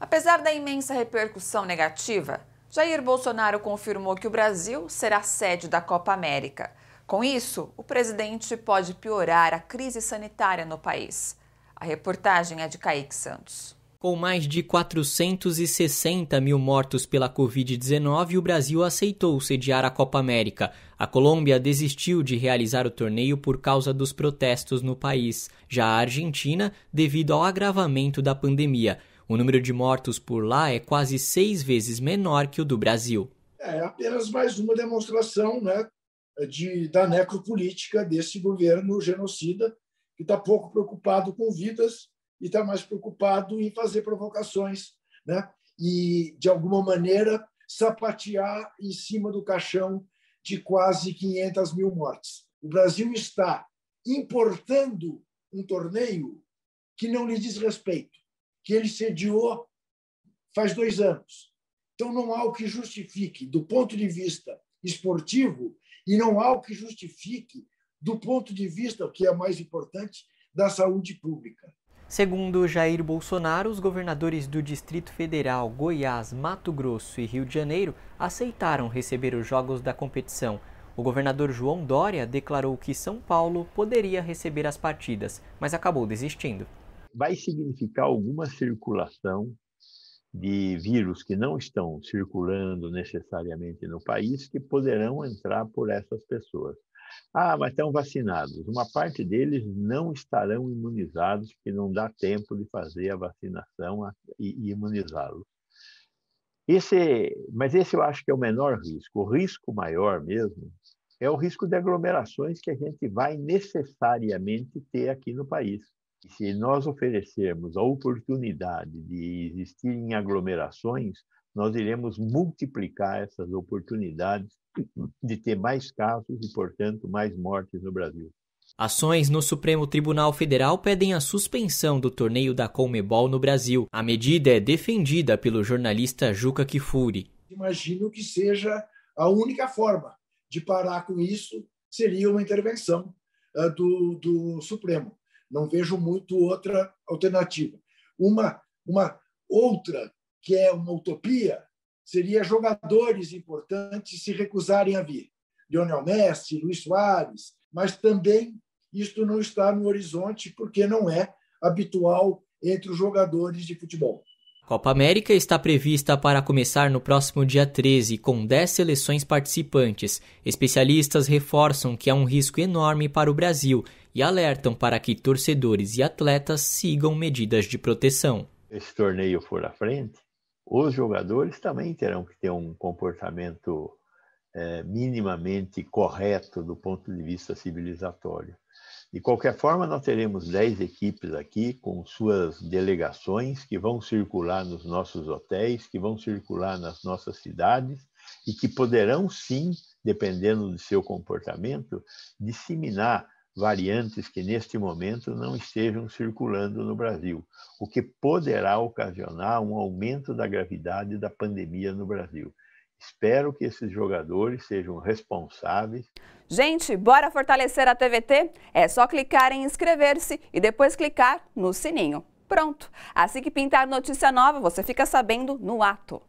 Apesar da imensa repercussão negativa, Jair Bolsonaro confirmou que o Brasil será sede da Copa América. Com isso, o presidente pode piorar a crise sanitária no país. A reportagem é de Kaique Santos. Com mais de 460 mil mortos pela Covid-19, o Brasil aceitou sediar a Copa América. A Colômbia desistiu de realizar o torneio por causa dos protestos no país. Já a Argentina, devido ao agravamento da pandemia. O número de mortos por lá é quase seis vezes menor que o do Brasil. É apenas mais uma demonstração né, de, da necropolítica desse governo genocida, que está pouco preocupado com vidas e está mais preocupado em fazer provocações né, e, de alguma maneira, sapatear em cima do caixão de quase 500 mil mortes. O Brasil está importando um torneio que não lhe diz respeito que ele sediou faz dois anos. Então, não há o que justifique do ponto de vista esportivo e não há o que justifique do ponto de vista, o que é mais importante, da saúde pública. Segundo Jair Bolsonaro, os governadores do Distrito Federal, Goiás, Mato Grosso e Rio de Janeiro aceitaram receber os jogos da competição. O governador João Dória declarou que São Paulo poderia receber as partidas, mas acabou desistindo vai significar alguma circulação de vírus que não estão circulando necessariamente no país que poderão entrar por essas pessoas. Ah, mas estão vacinados. Uma parte deles não estarão imunizados, porque não dá tempo de fazer a vacinação e imunizá-los. Esse, mas esse eu acho que é o menor risco. O risco maior mesmo é o risco de aglomerações que a gente vai necessariamente ter aqui no país se nós oferecermos a oportunidade de existir em aglomerações, nós iremos multiplicar essas oportunidades de ter mais casos e, portanto, mais mortes no Brasil. Ações no Supremo Tribunal Federal pedem a suspensão do torneio da Comebol no Brasil. A medida é defendida pelo jornalista Juca Kifuri. Imagino que seja a única forma de parar com isso seria uma intervenção uh, do, do Supremo. Não vejo muito outra alternativa. Uma, uma outra, que é uma utopia, seria jogadores importantes se recusarem a vir. Lionel Messi, Luiz Soares, mas também isto não está no horizonte porque não é habitual entre os jogadores de futebol. Copa América está prevista para começar no próximo dia 13, com 10 seleções participantes. Especialistas reforçam que há um risco enorme para o Brasil e alertam para que torcedores e atletas sigam medidas de proteção. Esse torneio for à frente, os jogadores também terão que ter um comportamento é, minimamente correto do ponto de vista civilizatório. De qualquer forma, nós teremos 10 equipes aqui com suas delegações que vão circular nos nossos hotéis, que vão circular nas nossas cidades e que poderão sim, dependendo do seu comportamento, disseminar variantes que neste momento não estejam circulando no Brasil, o que poderá ocasionar um aumento da gravidade da pandemia no Brasil. Espero que esses jogadores sejam responsáveis. Gente, bora fortalecer a TVT? É só clicar em inscrever-se e depois clicar no sininho. Pronto! Assim que pintar notícia nova, você fica sabendo no ato.